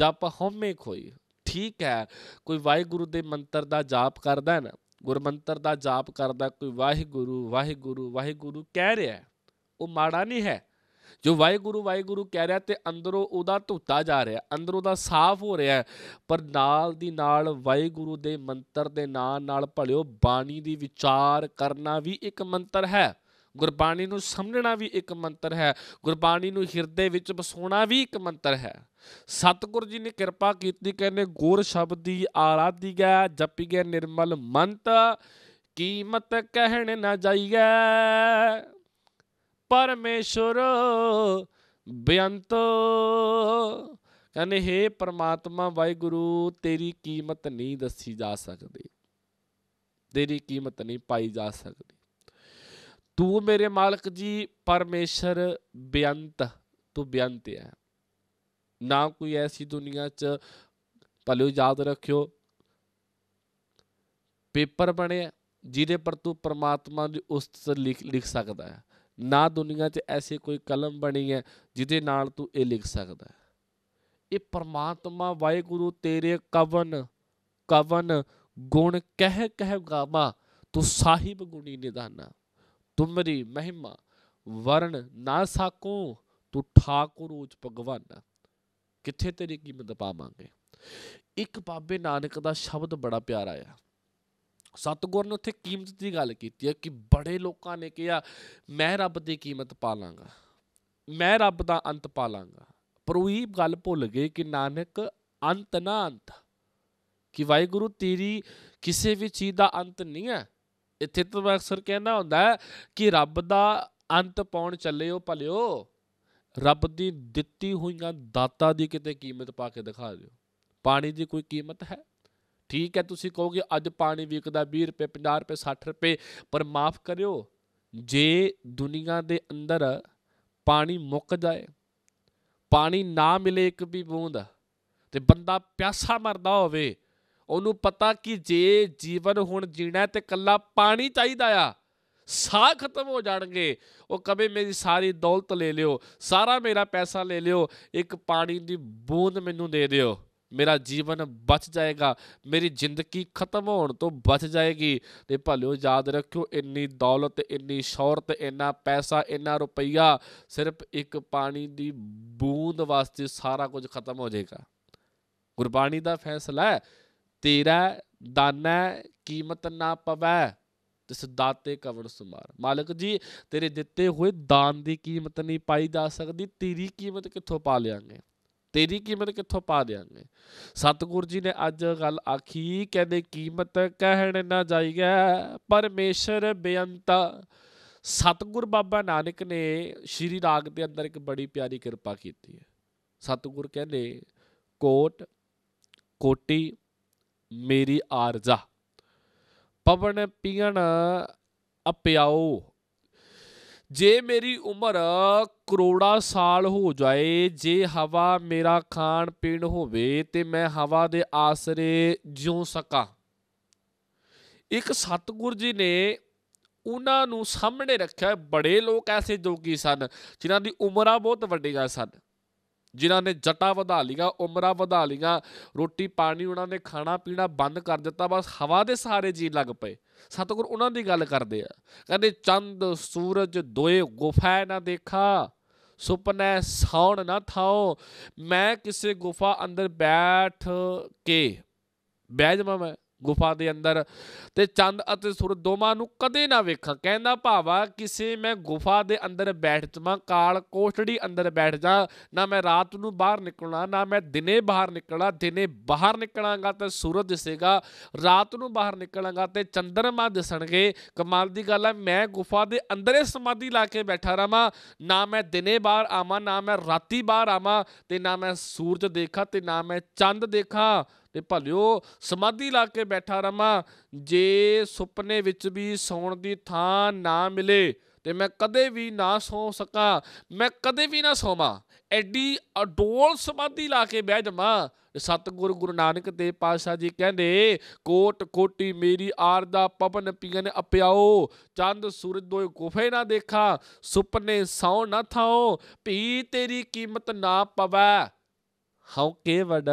ਜਪ ਹਉਮੈ ਕੋਈ ਠੀਕ ਹੈ ਕੋਈ ਵਾਹਿਗੁਰੂ ਦੇ ਮੰਤਰ ਦਾ ਜਾਪ ਕਰਦਾ ਹੈ ਨਾ ਗੁਰਮੰਤਰ ਦਾ ਜਾਪ ਕਰਦਾ ਕੋਈ ਵਾਹਿਗੁਰੂ ਵਾਹਿਗੁਰੂ ਵਾਹਿਗੁਰੂ ਕਹਿ ਰਿਹਾ ਉਹ ਮਾੜਾ ਨਹੀਂ ਹੈ ਜੋ ਵਾਹਿਗੁਰੂ ਵਾਹਿਗੁਰੂ ਕਹਿ ਰਿਹਾ ਤੇ ਅੰਦਰੋਂ ਉਹਦਾ ਧੁੱਤਾ ਜਾ ਰਿਹਾ ਅੰਦਰੋਂ ਦਾ ਸਾਫ਼ ਹੋ ਰਿਹਾ ਪਰ ਨਾਲ ਦੀ ਨਾਲ ਵਾਹਿਗੁਰੂ ਦੇ ਮੰਤਰ ਦੇ ਨਾਂ ਨਾਲ ਭਲਿਓ ਬਾਣੀ ਦੀ ਵਿਚਾਰ ਕਰਨਾ ਵੀ ਇੱਕ ਮੰਤਰ ਹੈ ਗੁਰਬਾਣੀ ਨੂੰ ਸਮਝਣਾ ਵੀ ਇੱਕ ਮੰਤਰ ਹੈ ਗੁਰਬਾਣੀ ਨੂੰ ਹਿਰਦੇ ਵਿੱਚ ਬਸਾਉਣਾ ਵੀ ਇੱਕ ਮੰਤਰ ਹੈ ਸਤਿਗੁਰ ਜੀ ਨੇ ਕਿਰਪਾ ਕੀਤੀ ਕਹਿੰਦੇ ਗੁਰ ਸ਼ਬਦ ਦੀ ਆਰਾਧੀ ਗਿਆ ਜਪੀ ਗਿਆ ਨਿਰਮਲ ਮੰਤ ਕੀਮਤ ਕਹਿਣ ਨਾ ਜਾਈਐ ਪਰਮੇਸ਼ਰ ਬੇਅੰਤ ਕਹਿੰਦੇ ਹੈ ਪ੍ਰਮਾਤਮਾ ਵਾਹਿਗੁਰੂ ਤੇਰੀ ਕੀਮਤ ਨਹੀਂ ਦੱਸੀ ਜਾ ਸਕਦੀ ਤੇਰੀ ਕੀਮਤ ਨਹੀਂ ਪਾਈ ਜਾ ਸਕਦੀ ਤੂੰ ਮੇਰੇ ਮਾਲਕ ਜੀ ਪਰਮੇਸ਼ਰ ਬੇਅੰਤ ਤੂੰ ਬੇਅੰਤ ਹੈ ਨਾ ਕੋਈ ਐਸੀ ਦੁਨੀਆ 'ਚ ਭਲੇ ਯਾਦ ਰੱਖਿਓ ਪੇਪਰ ਬਣਿਆ ਜਿਹਦੇ ਪਰ ਤੂੰ ਪਰਮਾਤਮਾ ਦੀ ਉਸਤ ਲਿਖ ਲਿਖ ਸਕਦਾ ਹੈ ਨਾ ਦੁਨੀਆ 'ਚ ਐਸੇ ਕੋਈ ਕਲਮ ਬਣੀ ਹੈ ਜਿਹਦੇ ਨਾਲ ਤੂੰ ਇਹ ਲਿਖ ਸਕਦਾ ਇਹ ਪਰਮਾਤਮਾ ਵਾਹਿਗੁਰੂ ਤੇਰੇ ਕਵਨ ਕਵਨ ਗੁਣ ਕਹਿ ਕਹਿ ਗਾਵਾ ਤੂੰ ਸਾਹਿਬ ਗੁਣੀ ਨਿਦਾਨਾ ਤੁਮਰੀ ਮਹਿਮਾ ਵਰਣ ਨਾ ਸਾਕੋ ਤੂੰ ਠਾਕੁਰ ਉਚ ਭਗਵਾਨ ਕਿੱਥੇ ਤੇਰੀ ਕੀਮਤ ਪਾਵਾਂਗੇ ਇੱਕ ਬਾਬੇ ਨਾਨਕ ਦਾ ਸ਼ਬਦ ਬੜਾ ਪਿਆਰਾ ਆ ਸਤਗੁਰ ਨੇ ਉੱਥੇ ਕੀਮਤ ਦੀ ਗੱਲ ਕੀਤੀ ਹੈ ਕਿ ਬੜੇ ਲੋਕਾਂ ਨੇ ਕਿਹਾ ਮੈਂ ਰੱਬ ਦੀ ਕੀਮਤ ਪਾ ਲਾਂਗਾ ਮੈਂ ਰੱਬ ਦਾ ਅੰਤ ਪਾ ਲਾਂਗਾ ਪਰ ਉਹ ਇਹ ਗੱਲ ਭੁੱਲ ਗਏ ਕਿ ਨਾਨਕ ਅੰਤ ਨਾ ਅੰਤ ਕਿ ਵਾਹਿਗੁਰੂ ਤੇਰੀ ਕਿਸੇ ਵੀ ਚੀਜ਼ ਦਾ ਅੰਤ ਨਹੀਂ ਹੈ ਇੱਥੇ ਤਾਂ ਅਕਸਰ ਕਹਿਣਾ ਹੁੰਦਾ ਹੈ ਕਿ ਰੱਬ ਦਾ ਅੰਤ ਪਾਉਣ ਚੱਲੇ ਹੋ ਭਲਿਓ ਰੱਬ ਦੀ ਦਿੱਤੀ ਹੋਈਆਂ ਦਾਤਾ ਦੀ ਕਿਤੇ ਕੀਮਤ ਪਾ ਕੇ ਦਿਖਾ ਦਿਓ ਪਾਣੀ ਦੀ ਕੋਈ ਕੀਮਤ ਹੈ ਠੀਕ ਹੈ ਤੁਸੀਂ ਕਹੋਗੇ ਅੱਜ ਪਾਣੀ ਵਿਕਦਾ 20 ਰੁਪਏ 50 ਰੁਪਏ 60 ਰੁਪਏ ਪਰ ਮਾਫ ਕਰਿਓ ਜੇ ਦੁਨੀਆ ਦੇ ਅੰਦਰ ਪਾਣੀ ਮੁੱਕ ਜਾਏ ਪਾਣੀ ਨਾ ਮਿਲੇ ਇੱਕ ਵੀ ਬੂੰਦ ਤੇ ਬੰਦਾ ਪਿਆਸਾ ਮਰਦਾ ਹੋਵੇ ਉਹਨੂੰ ਪਤਾ ਕਿ ਜੇ ਜੀਵਨ ਹੁਣ ਜੀਣਾ ਤੇ ਕੱਲਾ ਪਾਣੀ ਚਾਹੀਦਾ ਆ ਸਾਹ ਖਤਮ ਹੋ ਜਾਣਗੇ ਉਹ ਕਵੇ ਮੇਰੀ ਸਾਰੀ ਦੌਲਤ ਲੈ ਲਿਓ ਸਾਰਾ ਮੇਰਾ ਪੈਸਾ ਲੈ ਲਿਓ ਇੱਕ ਪਾਣੀ ਦੀ ਬੂੰਦ ਮੈਨੂੰ ਦੇ ਦਿਓ ਮੇਰਾ ਜੀਵਨ ਬਚ ਜਾਏਗਾ ਮੇਰੀ ਜ਼ਿੰਦਗੀ ਖਤਮ ਹੋਣ ਤੋਂ ਬਚ ਜਾਏਗੀ ਤੇ ਭਲਿਓ ਯਾਦ ਰੱਖਿਓ ਇੰਨੀ ਦੌਲਤ ਇੰਨੀ ਸ਼ੌਹਰਤ ਇੰਨਾ ਪੈਸਾ ਇੰਨਾ ਰੁਪਈਆ ਸਿਰਫ ਇੱਕ ਪਾਣੀ ਦੀ ਬੂੰਦ ਵਾਸਤੇ ਸਾਰਾ ਕੁਝ ਖਤਮ ਹੋ ਜਾਏਗਾ ਗੁਰਬਾਣੀ ਦਾ ਫੈਸਲਾ ਹੈ ਤੇਰਾ ਦਾਨਾ ਕੀਮਤ ਨਾ ਪਵੈ ਤਿਸ ਦਾਤੇ ਕਵਣ ਸੁਮਾਰ ਮਾਲਕ ਜੀ ਤੇਰੇ ਦਿੱਤੇ ਹੋਏ ਦਾਨ ਦੀ ਕੀਮਤ ਨਹੀਂ ਪਾਈ ਜਾ ਸਕਦੀ ਤੇਰੀ ਕੀਮਤ ਕਿੱਥੋਂ ਪਾ ਲਿਆਂਗੇ ਤੇਰੀ ਕੀਮਤ ਕਿੱਥੋਂ ਪਾ ਦੇਾਂਗੇ ਸਤਗੁਰ ਜੀ ਨੇ ਅੱਜ ਗੱਲ ਆਖੀ ਕਹਿੰਦੇ ਕੀਮਤ ਕਹਿਣ ਨਾ ਜਾਈਗਾ ਪਰਮੇਸ਼ਰ ਬੇਅੰਤ ਸਤਗੁਰ ਬਾਬਾ ਨਾਨਕ ਨੇ ਸ਼੍ਰੀ ਰਾਗ ਦੇ ਅੰਦਰ ਇੱਕ ਬੜੀ ਪਿਆਰੀ ਕਿਰਪਾ ਕੀਤੀ ਹੈ ਸਤਗੁਰ ਕਹਿੰਦੇ ਕੋਟ ਕੋਟੀ ਮੇਰੀ ਆਰਜ਼ਾ ਪਵਨ ਪੀਣ ਅਪਿਆਓ ਜੇ ਮੇਰੀ ਉਮਰ ਕਰੋੜਾ ਸਾਲ ਹੋ ਜਾਏ ਜੇ ਹਵਾ ਮੇਰਾ ਖਾਣ ਪੀਣ ਹੋਵੇ ਤੇ ਮੈਂ ਹਵਾ ਦੇ ਆਸਰੇ ਜਿਉ ਸਕਾਂ ਇੱਕ ਸਤਗੁਰ ਜੀ ਨੇ ਉਹਨਾਂ ਨੂੰ ਸਾਹਮਣੇ ਰੱਖਿਆ ਬੜੇ ਲੋਕ ਐਸੇ ਜੋਗੀ ਸਨ ਜਿਨ੍ਹਾਂ ਦੀ ਉਮਰਾਂ ਬਹੁਤ ਵੱਡੀਆਂ ਸਨ ਜਿਨ੍ਹਾਂ ਨੇ ਜਟਾ ਵਧਾ ਲੀਆਂ ਉਮਰਾਂ ਵਧਾ ਲੀਆਂ ਰੋਟੀ ਪਾਣੀ ਉਹਨਾਂ ਨੇ ਖਾਣਾ ਪੀਣਾ ਬੰਦ ਕਰ ਦਿੱਤਾ ਬਸ ਹਵਾ ਦੇ ਸਾਰੇ ਜੀ ਲੱਗ ਪਏ ਸਤਗੁਰ ਉਹਨਾਂ ਦੀ ਗੱਲ ਕਰਦੇ ਆ ਕਹਿੰਦੇ ਚੰਦ ਸੂਰਜ ਦੋਏ ਗੁਫਾ ਨਾ ਦੇਖਾ ਸੁਪਨੇ ਸੌਣ ਨਾ ਥਾਓ ਮੈਂ ਕਿਸੇ ਗੁਫਾ ਅੰਦਰ ਬੈਠ ਕੇ ਬੈਜਮਾ ਮੈਂ ਗੁਫਾ ਦੇ ਅੰਦਰ ਤੇ ਚੰਦ ਅਤੇ ਸੂਰਜ ਦੋਵਾਂ ਨੂੰ ਕਦੇ ਨਾ ਵੇਖਾਂ ਕਹਿੰਦਾ ਭਾਵਾ ਕਿਸੇ ਮੈਂ ਗੁਫਾ ਦੇ ਅੰਦਰ ਬੈਠ ਜਾਵਾਂ ਕਾਲ ਕੋਠੜੀ ਅੰਦਰ ਬੈਠ ਜਾ ਨਾ ਮੈਂ ਰਾਤ ਨੂੰ ਬਾਹਰ ਨਿਕਲਣਾ ਨਾ ਮੈਂ ਦਿਨੇ ਬਾਹਰ ਨਿਕਲਣਾ ਦਿਨੇ ਬਾਹਰ ਨਿਕਲਾਂਗਾ ਤਾਂ ਸੂਰਜ ਦਿਸੇਗਾ ਰਾਤ ਨੂੰ ਬਾਹਰ ਨਿਕਲਾਂਗਾ ਤੇ ਚੰਦਰਮਾ ਦਿਸਣਗੇ ਕਮਾਲ ਦੀ ਗੱਲ ਹੈ ਮੈਂ ਗੁਫਾ ਦੇ ਅੰਦਰੇ ਸਮਾਧੀ ਲਾ ਕੇ ਬੈਠਾ ਰਵਾਂ ਨਾ ਮੈਂ ਦਿਨੇ ਬਾਹਰ ਆਵਾਂ ਨਾ ਮੈਂ ਰਾਤੀ ਬਾਹਰ ਆਵਾਂ ਤੇ ਨਾ ਮੈਂ ਸੂਰਜ ਦੇਖਾਂ ਤੇ ਨਾ ਮੈਂ ਚੰਦ ਦੇਖਾਂ ਤੇ ਭਲਿਓ ਸਮਾਧੀ ਲਾ ਕੇ ਬੈਠਾ ਰਮਾ ਜੇ ਸੁਪਨੇ ਵਿੱਚ ਵੀ ਸੌਣ ਦੀ ਥਾਂ ਨਾ ਮਿਲੇ ਤੇ ਮੈਂ ਕਦੇ ਵੀ ਨਾ ਸੌ ਸਕਾਂ ਮੈਂ ਕਦੇ ਵੀ ਨਾ ਸੌਵਾਂ ਐਡੀ ਅਡੋਲ ਸਮਾਧੀ ਲਾ ਕੇ ਬਹਿ ਜਾਵਾਂ ਸਤਗੁਰ ਗੁਰੂ ਨਾਨਕ ਦੇਵ ਪਾਤਸ਼ਾਹ ਜੀ ਕਹਿੰਦੇ ਕੋਟ ਕੋਟੀ ਮੇਰੀ ਆਰ ਦਾ ਪਵਨ ਪੀਨ ਅਪਿਆਓ ਚੰਦ ਸੂਰਜ ਦੋਇ ਗੁਫੇ ਨਾ ਦੇਖਾ ਸੁਪਨੇ ਸੌ ਨਾ ਥਾਉ ਭੀ ਤੇਰੀ ਕੀਮਤ ਨਾ ਪਵੈ ਹਉ ਕੇ ਵਡ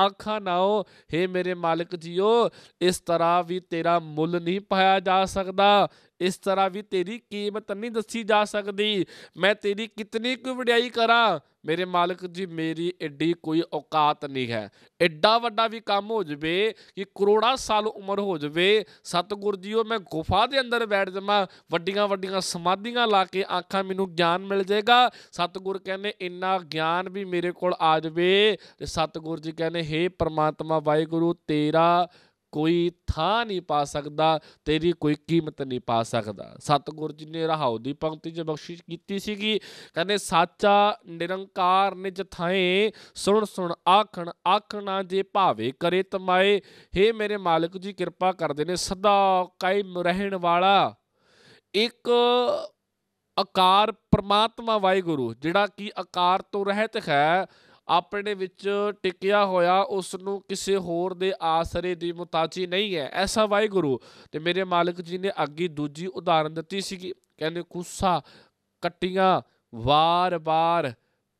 ਆਖਾਂ ਨਾਓ हे ਮੇਰੇ ਮਾਲਕ ਜੀਓ ਇਸ ਤਰ੍ਹਾਂ ਵੀ ਤੇਰਾ ਮੁੱਲ ਨਹੀਂ ਪਾਇਆ ਜਾ ਸਕਦਾ ਇਸ ਤਰ੍ਹਾਂ ਵੀ ਤੇਰੀ ਕੀਮਤ ਨਹੀਂ ਦੱਸੀ ਜਾ ਸਕਦੀ ਮੈਂ ਤੇਰੀ ਕਿਤਨੀ ਕੁ ਵਡਿਆਈ ਕਰਾਂ ਮੇਰੇ ਮਾਲਕ ਜੀ ਮੇਰੀ ਐਡੀ ਕੋਈ ਔਕਾਤ ਨਹੀਂ ਹੈ ਐਡਾ ਵੱਡਾ ਵੀ ਕੰਮ ਹੋ ਜਵੇ ਕਿ ਕਰੋੜਾ ਸਾਲ ਉਮਰ ਹੋ ਜਵੇ ਸਤਗੁਰ ਜੀਓ ਮੈਂ ਗੁਫਾ ਦੇ ਅੰਦਰ ਬੈਠ ਜਾਵਾਂ ਵੱਡੀਆਂ ਵੱਡੀਆਂ ਸਮਾਧੀਆਂ ਲਾ ਕੇ ਆਖਾਂ ਮੈਨੂੰ ਗਿਆਨ ਮਿਲ ਜਾਏਗਾ ਸਤਗੁਰ ਕਹਿੰਦੇ ਇੰਨਾ ਗਿਆਨ ਵੀ ਮੇਰੇ ਕੋਲ ਆ ਜਵੇ ਤੇ ਸਤਗੁਰ ਜੀ ਕਹਿੰਦੇ ਹੇ ਪ੍ਰਮਾਤਮਾ ਵਾਹਿਗੁਰੂ ਤੇਰਾ ਕੋਈ ਥਾਂ ਨਹੀਂ ਪਾ ਸਕਦਾ ਤੇਰੀ ਕੋਈ ਕੀਮਤ ਨਹੀਂ ਪਾ ਸਕਦਾ ਸਤਗੁਰ ਜੀ ਨੇ ਰਹਾਉ ਦੀ ਪੰਕਤੀ 'ਚ ਬਖਸ਼ਿਸ਼ ਕੀਤੀ ਸੀਗੀ ਕਹਿੰਦੇ ਸਾਚਾ ਨਿਰੰਕਾਰ ਨਿਜ ਥਾਏ ਸੁਣ ਸੁਣ ਆਖਣ ਆਖਣਾ ਜੇ ਭਾਵੇ ਕਰੇ ਤਮਾਏ ਹੇ ਮੇਰੇ ਮਾਲਕ ਜੀ ਕਿਰਪਾ ਕਰਦੇ ਨੇ ਸਦਾ ਕਾਇਮ ਰਹਿਣ ਵਾਲਾ ਇੱਕ ਆਕਾਰ ਪ੍ਰਮਾਤਮਾ ਵਾਹਿਗੁਰੂ ਜਿਹੜਾ ਕਿ ਆਕਾਰ ਤੋਂ ਰਹਿਤ ਹੈ ਆਪਣੇ ਵਿੱਚ ਟਿਕਿਆ ਹੋਇਆ ਉਸ ਨੂੰ ਕਿਸੇ ਹੋਰ ਦੇ ਆਸਰੇ ਦੀ ਮੁਤਾਜੀ ਨਹੀਂ ਹੈ ਐਸਾ ਵਾਹਿਗੁਰੂ ਤੇ ਮੇਰੇ ਮਾਲਕ ਜੀ ਨੇ ਅੱਗੇ ਦੂਜੀ ਉਦਾਹਰਨ ਦਿੱਤੀ ਸੀ ਕਹਿੰਦੇ ਕੁੱਸਾ ਕੱਟੀਆਂ ਵਾਰ-ਵਾਰ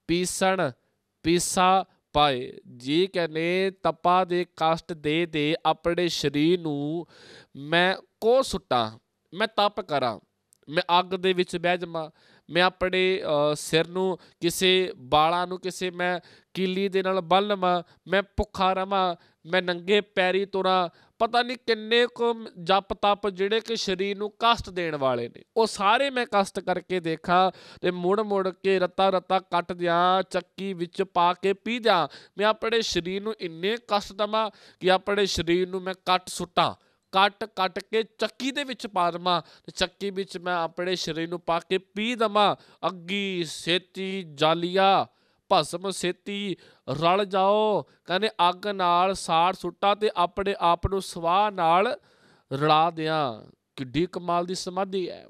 ਪੀਸਣ ਪੀਸਾ ਪਾਏ ਜੀ ਕਹਿੰਦੇ ਤਪਾ ਦੇ ਕਸ਼ਟ ਦੇ ਦੇ ਆਪਣੇ ਸਰੀਰ ਨੂੰ ਮੈਂ ਕੋ ਸੁੱਟਾਂ ਮੈਂ ਤਪ ਕਰਾਂ ਮੈਂ ਅੱਗ ਦੇ ਵਿੱਚ ਬਹਿ ਜਾਵਾਂ ਮੈਂ ਆਪਣੇ ਸਿਰ ਨੂੰ ਕਿਸੇ ਬਾਲਾਂ ਨੂੰ ਕਿਸੇ ਮੈਂ ਕੀਲੀ ਦੇ ਨਾਲ ਬੰਨ ਮੈਂ ਭੁੱਖਾ ਰਵਾਂ ਮੈਂ ਨੰਗੇ ਪੈਰੀ ਤੁਰਾਂ ਪਤਾ ਨਹੀਂ ਕਿੰਨੇ ਕੁ ਜਪ ਤਪ ਜਿਹੜੇ ਕਿ ਸਰੀਰ ਨੂੰ ਕਸ਼ਟ ਦੇਣ ਵਾਲੇ ਨੇ ਉਹ ਸਾਰੇ ਮੈਂ ਕਸ਼ਟ ਕਰਕੇ ਦੇਖਾਂ ਤੇ ਮੁੜ ਮੁੜ ਕੇ ਰਤਾ ਰਤਾ ਕੱਟ ਦਿਆਂ ਚੱਕੀ ਵਿੱਚ ਪਾ ਕੇ ਪੀ ਦਿਆਂ ਮੈਂ ਆਪਣੇ ਸਰੀਰ ਨੂੰ ਇੰਨੇ ਕਸ਼ਟ ਦਵਾਂ ਕਿ ਆਪਣੇ ਸਰੀਰ ਨੂੰ ਮੈਂ ਕੱਟ ਸੁੱਟਾਂ ਕੱਟ ਕੱਟ ਕੇ ਚੱਕੀ ਦੇ ਵਿੱਚ ਪਾ ਦਮਾ ਤੇ ਚੱਕੀ ਵਿੱਚ ਮੈਂ ਆਪਣੇ ਸ਼ਰੀਰ ਨੂੰ ਪਾ ਕੇ ਪੀ ਦਮਾ ਅੱਗੀ ਸੇਤੀ ਜਾਲੀਆ ਭਸਮ ਸੇਤੀ ਰਲ ਜਾਓ ਕਹਿੰਦੇ ਅੱਗ ਨਾਲ ਸਾੜ ਸੁੱਟਾ ਤੇ ਆਪਣੇ ਆਪ ਨੂੰ ਸਵਾਹ ਨਾਲ ਰਲਾ ਦਿਆਂ ਕਿੱਡੀ ਕਮਾਲ ਦੀ ਸਮਾਧੀ ਹੈ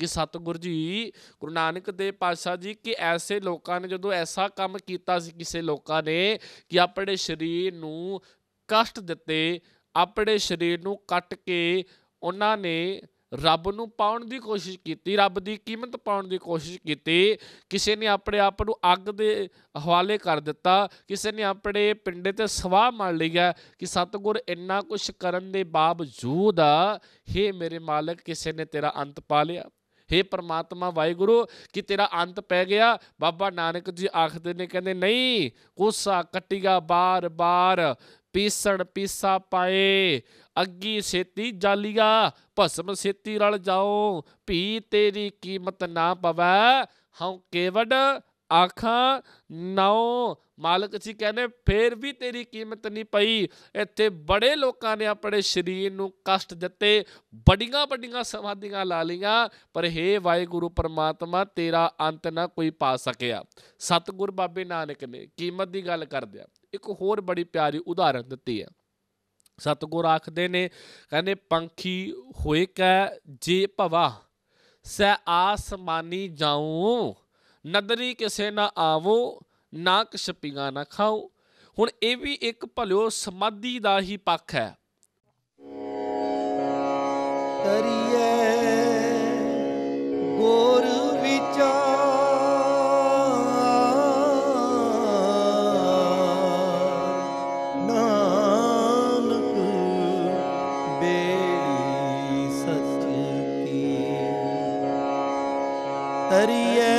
ਕਿ ਸਤਿਗੁਰ ਜੀ ਗੁਰੂ ਨਾਨਕ ਦੇਵ ਪਾਤਸ਼ਾਹ ਜੀ ਕਿ ਐਸੇ ਲੋਕਾਂ ਨੇ ਜਦੋਂ ਐਸਾ ਕੰਮ ਕੀਤਾ ਸੀ ਕਿਸੇ ਲੋਕਾਂ ਨੇ ਕਿ ਆਪਣੇ ਸਰੀਰ ਨੂੰ ਕਸ਼ਟ ਦਿੱਤੇ ਆਪਣੇ ਸਰੀਰ ਨੂੰ ਕੱਟ ਕੇ ਉਹਨਾਂ ਨੇ ਰੱਬ ਨੂੰ ਪਾਉਣ ਦੀ ਕੋਸ਼ਿਸ਼ ਕੀਤੀ ਰੱਬ ਦੀ ਕੀਮਤ ਪਾਉਣ ਦੀ ਕੋਸ਼ਿਸ਼ ਕੀਤੀ ਕਿਸੇ ਨੇ ਆਪਣੇ ਆਪ ਨੂੰ ਅੱਗ ਦੇ ਹਵਾਲੇ ਕਰ ਦਿੱਤਾ ਕਿਸੇ ਨੇ ਆਪਣੇ ਪਿੰਡੇ ਤੇ ਸਵਾਹ ਮੰਨ ਲਿਆ ਕਿ ਸਤਗੁਰ ਇੰਨਾ ਕੁਝ ਕਰਨ ਦੇ ਬਾਵਜੂਦ ਆ ਹੇ ਮੇਰੇ ਮਾਲਕ ਕਿਸੇ ਨੇ ਤੇਰਾ ਅੰਤ ਪਾ ਲਿਆ हे ਪ੍ਰਮਾਤਮਾ ਵਾਹਿਗੁਰੂ ਕਿ ਤੇਰਾ ਅੰਤ ਪੈ ਗਿਆ ਬਾਬਾ ਨਾਨਕ ਜੀ ਆਖਦੇ ਨੇ ਕਹਿੰਦੇ ਨਹੀਂ ਕੋਸਾ ਕੱਟੀਗਾ ਬਾਰ-ਬਾਰ ਪੀਸਣ ਪੀਸਾ ਪਾਏ ਅੱਗੀ ਛੇਤੀ ਜਾਲੀਆ ਭਸਮ ਛੇਤੀ ਰਲ ਜਾਓ ਭੀ ਤੇਰੀ ਕੀਮਤ ਨਾ ਪਵੈ ਹਉ ਕੇਵੜ ਆਖਾਂ ਨਉ ਮਾਲਕ ਜੀ ਕਹਿੰਦੇ ਫੇਰ ਵੀ ਤੇਰੀ ਕੀਮਤ ਨਹੀਂ ਪਈ ਇੱਥੇ ਬੜੇ ਲੋਕਾਂ ਨੇ ਆਪਣੇ ਸਰੀਰ ਨੂੰ ਕਸ਼ਟ ਦਿੱਤੇ ਬੜੀਆਂ ਬੜੀਆਂ ਸਮਾਧੀਆਂ ਲਾ ਲੀਆਂ ਪਰ हे ਵਾਹਿਗੁਰੂ ਪਰਮਾਤਮਾ ਤੇਰਾ ਅੰਤ ਨਾ ਕੋਈ ਪਾ ਸਕਿਆ ਸਤਗੁਰ ਬਾਬੇ ਨਾਨਕ ਨੇ ਕੀਮਤ ਦੀ ਗੱਲ ਕਰਦਿਆ ਇੱਕ ਹੋਰ ਬੜੀ ਪਿਆਰੀ ਉਦਾਹਰਨ ਦਿੱਤੀ ਹੈ ਸਤਗੁਰ ਆਖਦੇ ਨੇ ਕਹਿੰਦੇ ਪੰਖੀ ਹੋਏ ਕੈ ਜੇ ਭਵਾ ਸੈ ਆਸਮਾਨੀ ਜਾਉ ਨਦਰੀ ਕਿਸੇ ਨਾ ਆਵੋ ਨਾ ਕਸ਼ਪੀਆਂ ਨਾ ਖਾਓ ਹੁਣ ਇਹ ਵੀ ਇੱਕ ਭਲਿਓ ਸਮਾਧੀ ਦਾ ਹੀ ਪੱਖ ਹੈ ਕਰੀਏ ਗੋ बेली सच की तरिए